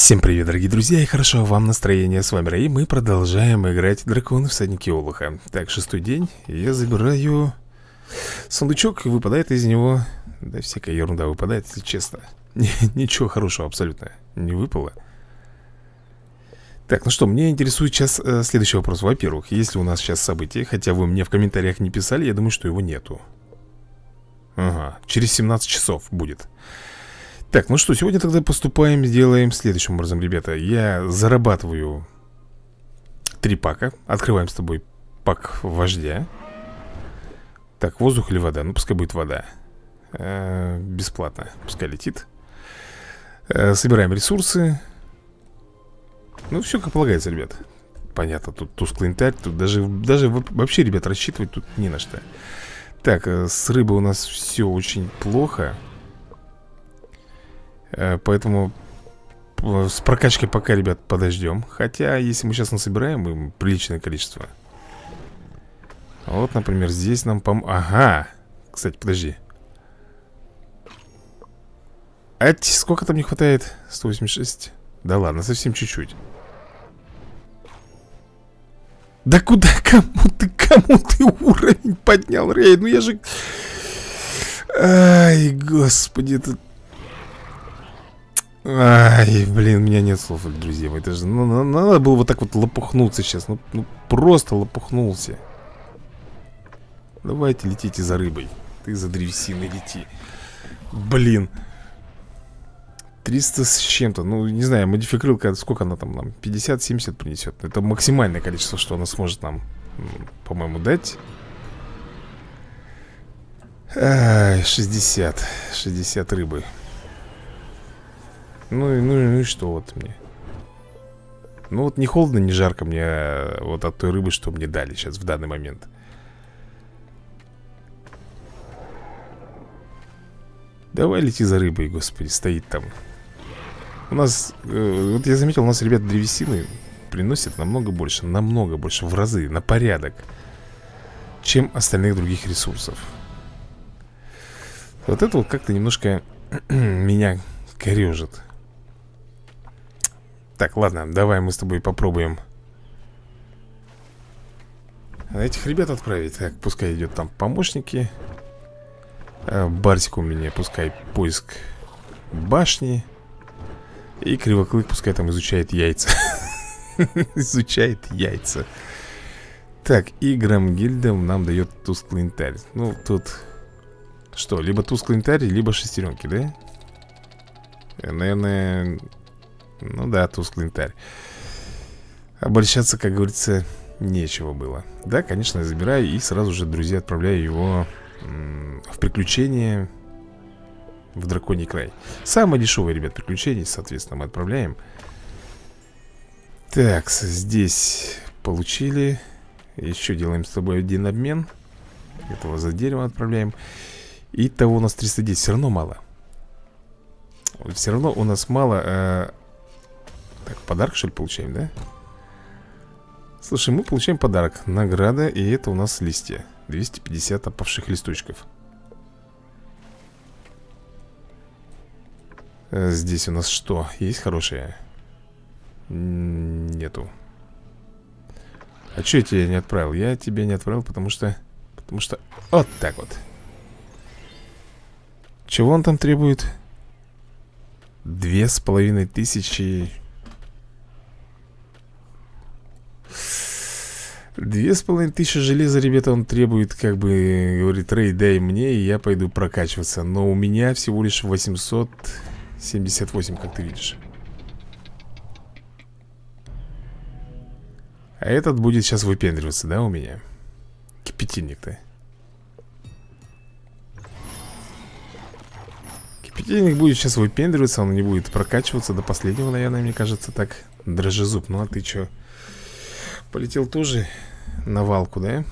Всем привет, дорогие друзья, и хорошо вам настроение, с вами Рэй, мы продолжаем играть Драконы в Саднике Олуха Так, шестой день, я забираю сундучок, и выпадает из него, да всякая ерунда выпадает, если честно Ничего хорошего абсолютно не выпало Так, ну что, мне интересует сейчас э, следующий вопрос Во-первых, есть ли у нас сейчас событие, хотя вы мне в комментариях не писали, я думаю, что его нету Ага, через 17 часов Будет так, ну что, сегодня тогда поступаем, сделаем следующим образом, ребята Я зарабатываю три пака Открываем с тобой пак вождя Так, воздух или вода? Ну, пускай будет вода э Бесплатно, пускай летит э Собираем ресурсы Ну, все как полагается, ребят Понятно, тут тусклый интарь Тут даже, даже вообще, ребят, рассчитывать тут не на что Так, э с рыбы у нас все очень плохо Э, поэтому э, с прокачкой пока, ребят, подождем Хотя, если мы сейчас насобираем им приличное количество Вот, например, здесь нам пом... Ага! Кстати, подожди А сколько там не хватает? 186? Да ладно, совсем чуть-чуть Да куда? Кому ты? Кому ты уровень поднял, Рейд? Ну я же... Ай, господи, это Ай, блин, у меня нет слов, друзья мои. Это же ну, ну надо было вот так вот лопухнуться сейчас. Ну, ну просто лопухнулся. Давайте летите за рыбой. Ты за древесиной лети. Блин. 300 с чем-то. Ну, не знаю, модификрылка, сколько она там нам? 50-70 принесет. Это максимальное количество, что она сможет нам, по-моему, дать. А, 60. 60 рыбы. Ну, ну, и ну и что вот мне? Ну вот не холодно, не жарко мне а вот от той рыбы, что мне дали сейчас в данный момент. Давай лети за рыбой, господи, стоит там. У нас, э, вот я заметил, у нас, ребят, древесины приносят намного больше, намного больше, в разы, на порядок, чем остальных других ресурсов. Вот это вот как-то немножко меня корежит. Так, ладно, давай мы с тобой попробуем Этих ребят отправить Так, пускай идет там помощники э, Барсик у меня Пускай поиск башни И Кривоклык пускай там изучает яйца Изучает яйца Так, и Грамгильдам нам дает тусклый интарь Ну, тут что, либо тусклый интарь, либо шестеренки, да? Э, наверное, ну да, тусклый инвентарь. Обольщаться, как говорится, нечего было Да, конечно, я забираю и сразу же, друзья, отправляю его в приключение в драконий край Самое дешевое, ребят, приключение, соответственно, мы отправляем Так, здесь получили Еще делаем с тобой один обмен Этого за дерево отправляем Итого у нас 310, все равно мало Все равно у нас мало э, так, подарок, что ли, получаем, да? Слушай, мы получаем подарок Награда, и это у нас листья 250 опавших листочков э, Здесь у нас что? Есть хорошее? Нету А что я тебя не отправил? Я тебя не отправил, потому что... Потому что... Вот так вот Чего он там требует? Две с половиной тысячи... Две с половиной тысячи железа, ребята, он требует, как бы, говорит, Рэй, дай мне, и я пойду прокачиваться. Но у меня всего лишь 878, как ты видишь. А этот будет сейчас выпендриваться, да, у меня? Кипятильник-то. Кипятильник будет сейчас выпендриваться, он не будет прокачиваться до последнего, наверное, мне кажется, так. Дрожжезуб, ну а ты чё? Полетел тоже на валку, да?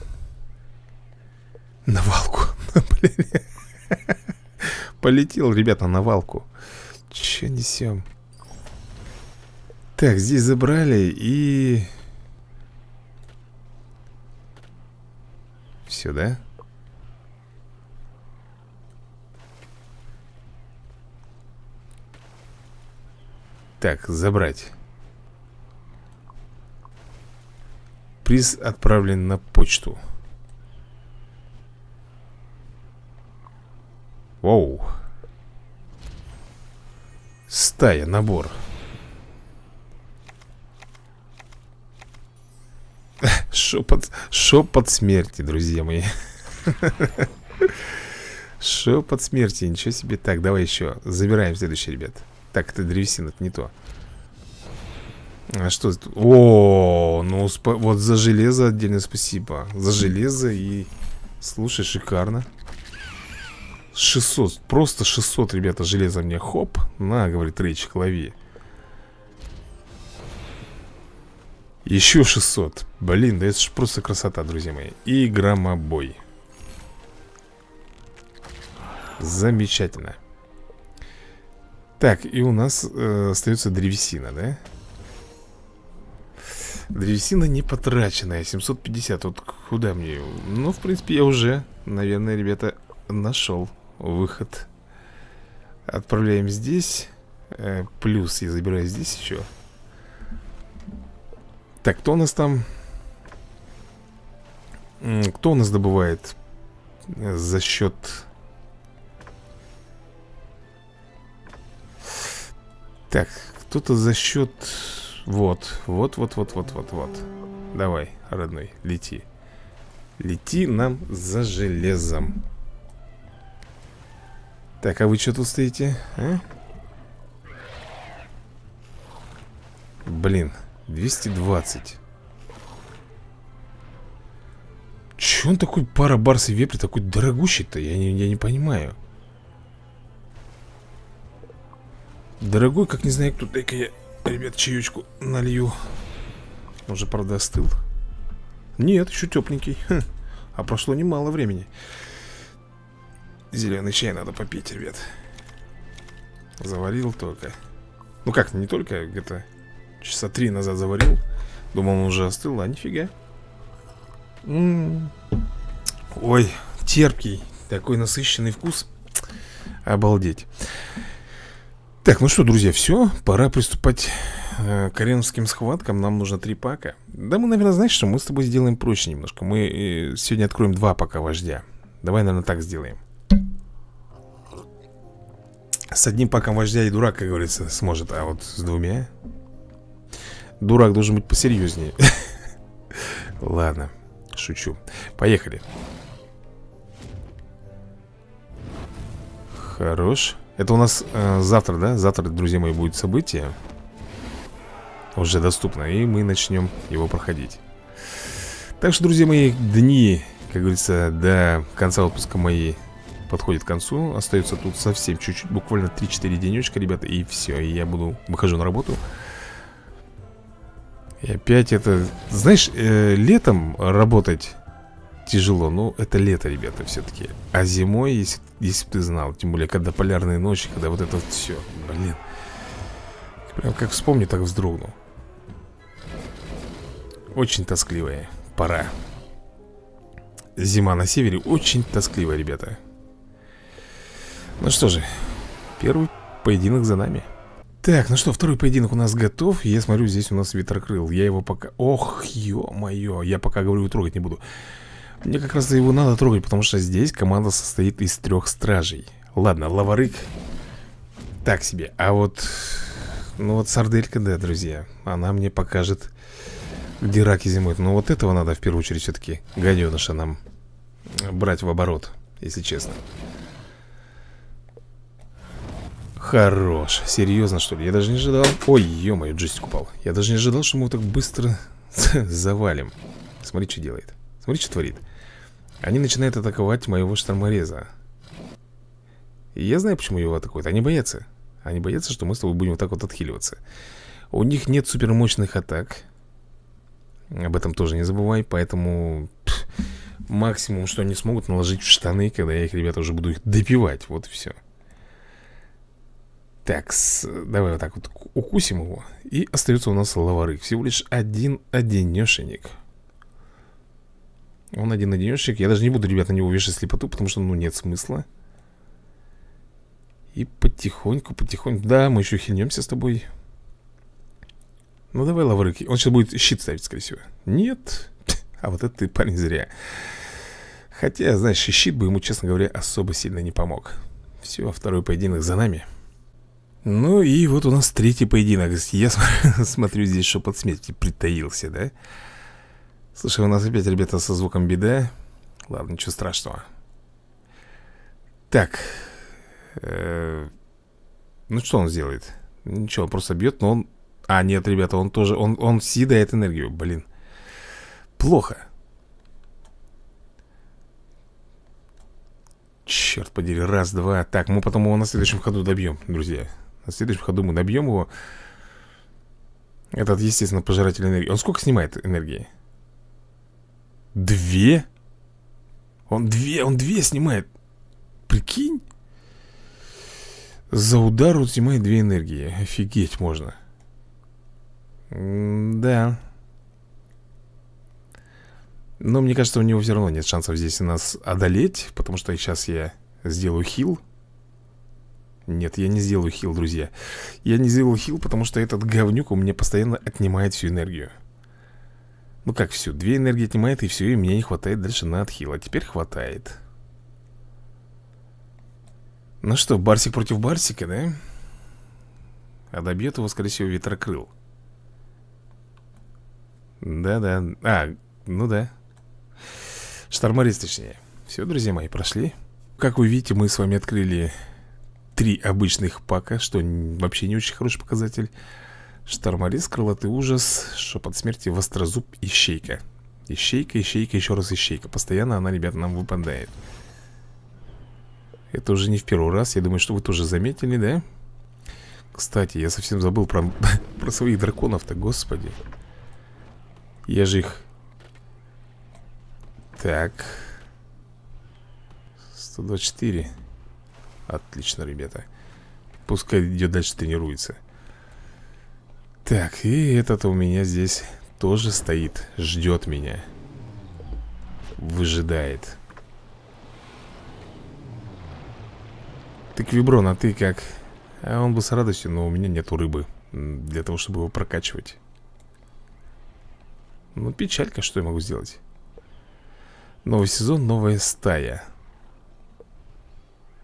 На валку. Полетел, ребята, на валку. Че несем? Так, здесь забрали и... Все, да? Так, забрать. Приз отправлен на почту. Воу. Стая, набор. Шепот, шепот смерти, друзья мои. Шепот смерти, ничего себе. Так, давай еще. Забираем следующий, ребят. Так, это древесина, это не то. А что это? О, ну усп... вот за железо отдельное спасибо. За железо и... Слушай, шикарно. 600, просто 600, ребята, железо мне. Хоп, на, говорит, речек, лови. Еще 600. Блин, да это же просто красота, друзья мои. И громобой. Замечательно. Так, и у нас э, остается древесина, да? Да. Древесина не потраченная 750, вот куда мне Ну, в принципе, я уже, наверное, ребята, нашел выход Отправляем здесь э, Плюс я забираю здесь еще Так, кто у нас там? Кто у нас добывает? Э, за счет... Так, кто-то за счет вот, вот, вот, вот, вот, вот, вот Давай, родной, лети Лети нам за железом Так, а вы что тут стоите? А? Блин, 220 Че он такой пара барс и вепри такой дорогущий-то? Я не, я не понимаю Дорогой, как не знаю кто Дай-ка я Ребят, чаечку налью Уже, правда, остыл Нет, еще тепленький хм. А прошло немало времени Зеленый чай надо попить, ребят Заварил только Ну как, не только, где-то Часа три назад заварил Думал, он уже остыл, а нифига М м-м. -м -м. Ой, терпкий Такой насыщенный вкус Обалдеть так, ну что, друзья, все, пора приступать э, к аренским схваткам. Нам нужно три пака. Да мы, наверное, знаешь, что мы с тобой сделаем проще немножко. Мы э, сегодня откроем два пака вождя. Давай, наверное, так сделаем. С одним паком вождя и дурак, как говорится, сможет, а вот с двумя... Дурак должен быть посерьезнее. Ладно, шучу. Поехали. Хорош. Хорош. Это у нас э, завтра, да? Завтра, друзья мои, будет событие Уже доступно И мы начнем его проходить Так что, друзья мои, дни, как говорится, до конца выпуска мои подходит к концу Остается тут совсем чуть-чуть, буквально 3-4 денечка, ребята И все, и я буду, выхожу на работу И опять это, знаешь, э, летом работать тяжело. Ну, это лето, ребята, все-таки. А зимой, если если бы ты знал Тем более, когда полярные ночи, когда вот это вот все Блин Прям как вспомню, так вздрогну. Очень тоскливая пора Зима на севере очень тоскливая, ребята Ну что же Первый поединок за нами так, ну что, второй поединок у нас готов Я смотрю, здесь у нас ветрокрыл Я его пока... Ох, ё-моё, я пока, говорю, трогать не буду мне как раз его надо трогать, потому что здесь команда состоит из трех стражей Ладно, лаварык Так себе, а вот... Ну вот сарделька, да, друзья Она мне покажет, где раки зимуют Но ну вот этого надо в первую очередь все-таки Гаденыша нам брать в оборот Если честно Хорош, серьезно что ли? Я даже не ожидал Ой, ё-моё, джойстик упал Я даже не ожидал, что мы его так быстро завалим Смотри, что делает Смотри, что творит Они начинают атаковать моего штормореза И я знаю, почему его атакуют Они боятся Они боятся, что мы с тобой будем вот так вот отхиливаться У них нет супермощных атак Об этом тоже не забывай Поэтому пфф, максимум, что они смогут наложить в штаны Когда я их, ребята, уже буду их допивать Вот и все так, давай вот так вот укусим его. И остается у нас лавары. Всего лишь один одинешенек. Он один-одинешек Я даже не буду, ребята, на него вешать слепоту Потому что, ну, нет смысла И потихоньку, потихоньку Да, мы еще хильнемся с тобой Ну, давай, лаврыки Он сейчас будет щит ставить, скорее всего Нет А вот это ты, парень, зря Хотя, знаешь, щит бы ему, честно говоря, особо сильно не помог Все, а второй поединок за нами ну и вот у нас третий поединок Я смотрю здесь, что подсмертие притаился, да? Слушай, у нас опять, ребята, со звуком беда Ладно, ничего страшного Так э Ну что он сделает? Ничего, просто бьет, но он... А, нет, ребята, он тоже... Он, он съедает энергию, блин Плохо Черт подери, раз, два Так, мы потом его на следующем ходу добьем, друзья На следующем ходу мы добьем его Этот, естественно, пожиратель энергии Он сколько снимает энергии? Две? Он две, он две снимает. Прикинь? За удар он снимает две энергии. Офигеть можно. М да. Но мне кажется, у него все равно нет шансов здесь нас одолеть, потому что сейчас я сделаю хил. Нет, я не сделаю хил, друзья. Я не сделаю хил, потому что этот говнюк у меня постоянно отнимает всю энергию. Ну как все, две энергии отнимает и все, и мне не хватает дальше на отхил А теперь хватает Ну что, Барсик против Барсика, да? А добьет его, скорее всего, ветрокрыл Да-да, а, ну да Шторморист, точнее Все, друзья мои, прошли Как вы видите, мы с вами открыли три обычных пака Что вообще не очень хороший показатель Шторморез, крылатый ужас, шепот смерти, вострозуб, ищейка Ищейка, ищейка, еще раз ищейка Постоянно она, ребята, нам выпадает Это уже не в первый раз, я думаю, что вы тоже заметили, да? Кстати, я совсем забыл про, про своих драконов-то, господи Я же их... Так 124 Отлично, ребята Пускай идет дальше тренируется так, и этот у меня здесь тоже стоит, ждет меня Выжидает Так, Виброн, а ты как? А он бы с радостью, но у меня нету рыбы Для того, чтобы его прокачивать Ну, печалька, что я могу сделать Новый сезон, новая стая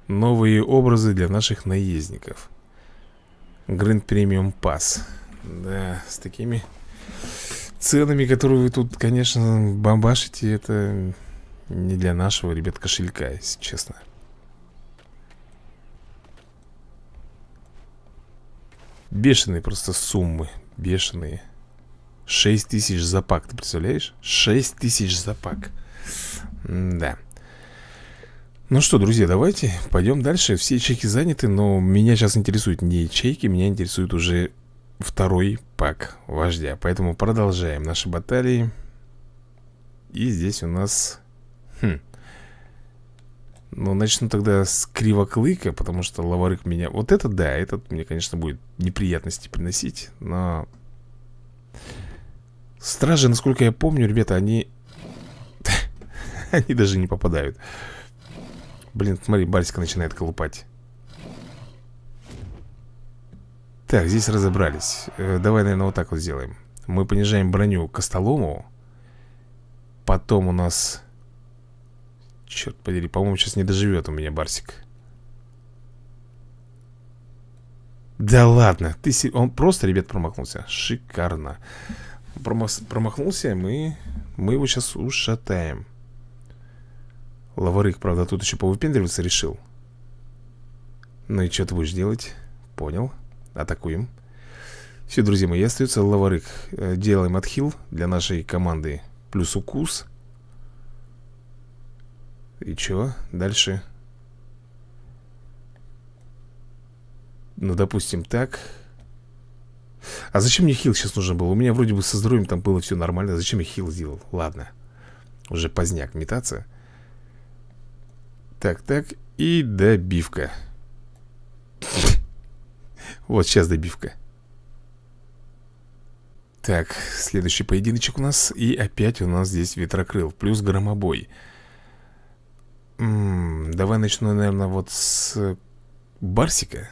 Новые образы для наших наездников Гранд Премиум Пасс да, с такими ценами, которые вы тут, конечно, бомбашите, это не для нашего, ребят, кошелька, если честно. Бешеные просто суммы, бешеные. 6 тысяч за пак, ты представляешь? 6 тысяч за пак. да. Ну что, друзья, давайте пойдем дальше. Все ячейки заняты, но меня сейчас интересуют не ячейки, меня интересуют уже второй пак вождя Поэтому продолжаем наши баталии И здесь у нас... Хм. Ну, начну тогда с Кривоклыка Потому что Лаварык меня... Вот это да, этот мне, конечно, будет неприятности приносить Но... Стражи, насколько я помню, ребята, они... они даже не попадают Блин, смотри, Барсика начинает колупать Так, здесь разобрались э, Давай, наверное, вот так вот сделаем Мы понижаем броню к Костолому Потом у нас Черт подери, по-моему, сейчас не доживет у меня Барсик Да ладно, ты се... он просто, ребят, промахнулся Шикарно Промах... Промахнулся, мы... мы его сейчас ушатаем Лаварык, правда, тут еще повыпендриваться решил Ну и что ты будешь делать? Понял Атакуем. Все, друзья мои, остается лаварык. Э, делаем отхил для нашей команды. Плюс укус. И чего? Дальше. Ну, допустим, так. А зачем мне хил сейчас нужно было? У меня вроде бы со здоровьем там было все нормально. Зачем я хил сделал? Ладно. Уже поздняк метаться. Так, так. И добивка. Вот сейчас добивка. Так, следующий поединочек у нас. И опять у нас здесь ветрокрыл. Плюс громобой. М -м, давай начну, наверное, вот с Барсика.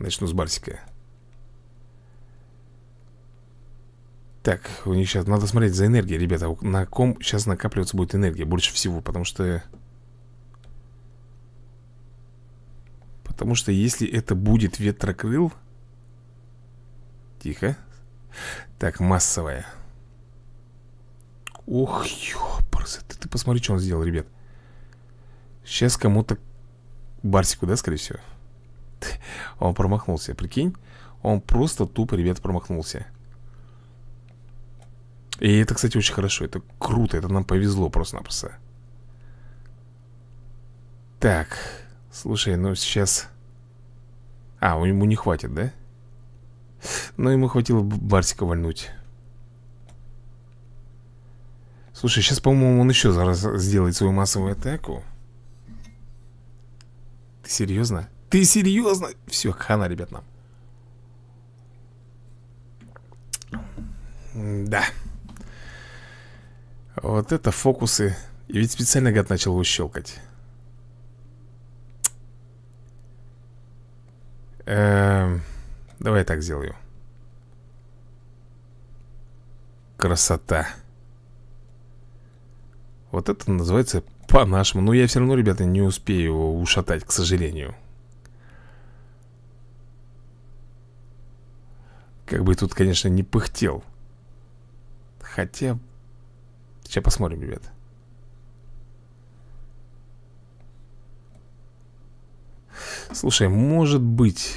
Начну с Барсика. Так, у них сейчас надо смотреть за энергией, ребята. На ком сейчас накапливаться будет энергия больше всего, потому что Потому что если это будет ветрокрыл Тихо Так, массовая Ох, ёпарс ты, ты посмотри, что он сделал, ребят Сейчас кому-то Барсику, да, скорее всего Он промахнулся, прикинь Он просто тупо, ребят, промахнулся И это, кстати, очень хорошо Это круто, это нам повезло просто-напросто Так, слушай, ну сейчас а, у ему не хватит, да? Но ну, ему хватило Барсика вальнуть Слушай, сейчас, по-моему, он еще зараз сделает свою массовую атаку Ты серьезно? Ты серьезно? Все, хана, ребят, нам Да Вот это фокусы И ведь специально гад начал его щелкать Эм, давай я так сделаю. Красота. Вот это называется по-нашему. Но ну, я все равно, ребята, не успею его ушатать, к сожалению. Как бы тут, конечно, не пыхтел. Хотя... Сейчас посмотрим, ребят. Слушай, может быть...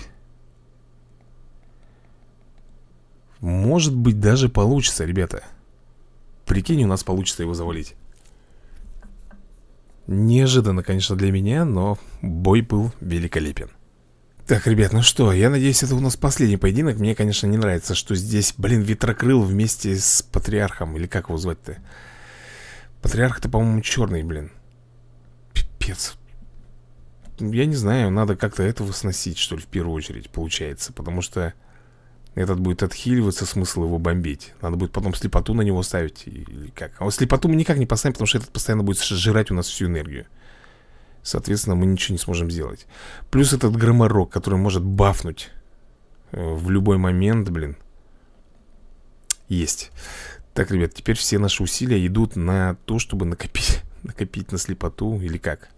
Может быть, даже получится, ребята. Прикинь, у нас получится его завалить. Неожиданно, конечно, для меня, но бой был великолепен. Так, ребят, ну что, я надеюсь, это у нас последний поединок. Мне, конечно, не нравится, что здесь, блин, ветрокрыл вместе с патриархом. Или как его звать-то? Патриарх-то, по-моему, черный, блин. Пипец я не знаю, надо как-то этого сносить, что ли, в первую очередь, получается. Потому что этот будет отхиливаться, смысл его бомбить. Надо будет потом слепоту на него ставить. Или как? А вот слепоту мы никак не поставим, потому что этот постоянно будет сжирать у нас всю энергию. Соответственно, мы ничего не сможем сделать. Плюс этот громорок, который может бафнуть э, в любой момент, блин. Есть. Так, ребят, теперь все наши усилия идут на то, чтобы накопить, накопить на слепоту или как?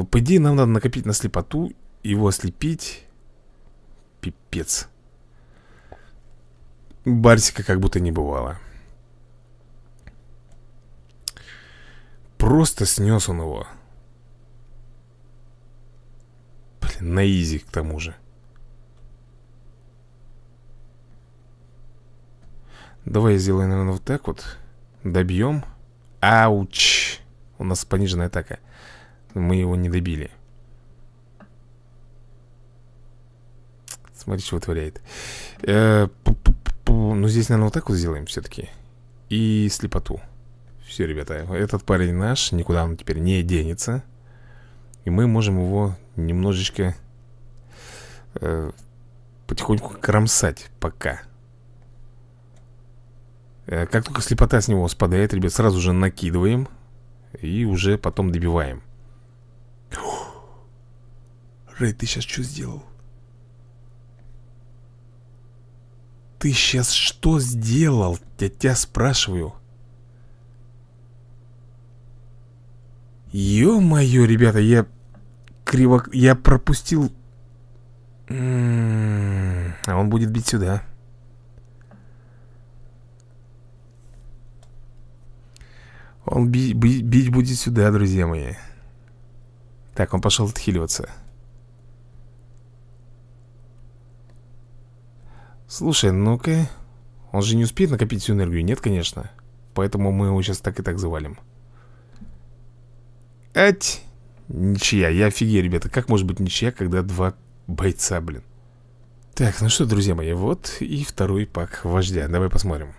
Но ну, по идее нам надо накопить на слепоту Его ослепить Пипец Барсика как будто не бывало Просто снес он его Блин, на изи к тому же Давай я сделаю, наверное, вот так вот Добьем Ауч У нас пониженная атака мы его не добили. Смотри, что вытворяет. Э, ну, здесь, наверное, вот так вот сделаем все-таки. И слепоту. Все, ребята, этот парень наш, никуда он теперь не денется. И мы можем его немножечко э, потихоньку кромсать пока. Э, как только слепота с него спадает, ребят, сразу же накидываем. И уже потом добиваем. Рэй, ты сейчас что сделал? Ты сейчас что сделал? Я тебя спрашиваю. Ё-моё, ребята, я криво... Я пропустил... М-м-м, а он будет бить сюда. Он би бить будет сюда, друзья мои. Так, он пошел отхиливаться. Слушай, ну-ка. Он же не успеет накопить всю энергию? Нет, конечно. Поэтому мы его сейчас так и так завалим. Ать! Ничья. Я офигею, ребята. Как может быть ничья, когда два бойца, блин? Так, ну что, друзья мои, вот и второй пак вождя. Давай посмотрим.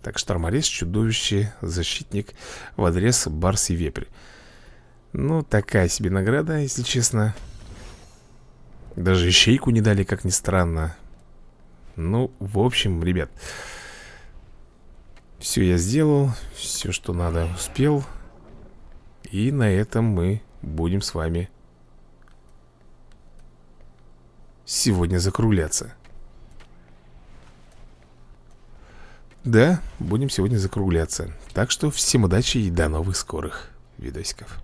Так, шторморез, чудовище, защитник в адрес Барс и Вепрь. Ну, такая себе награда, если честно. Даже ищейку не дали, как ни странно. Ну, в общем, ребят Все я сделал Все, что надо, успел И на этом мы будем с вами Сегодня закругляться Да, будем сегодня закругляться Так что всем удачи и до новых скорых видосиков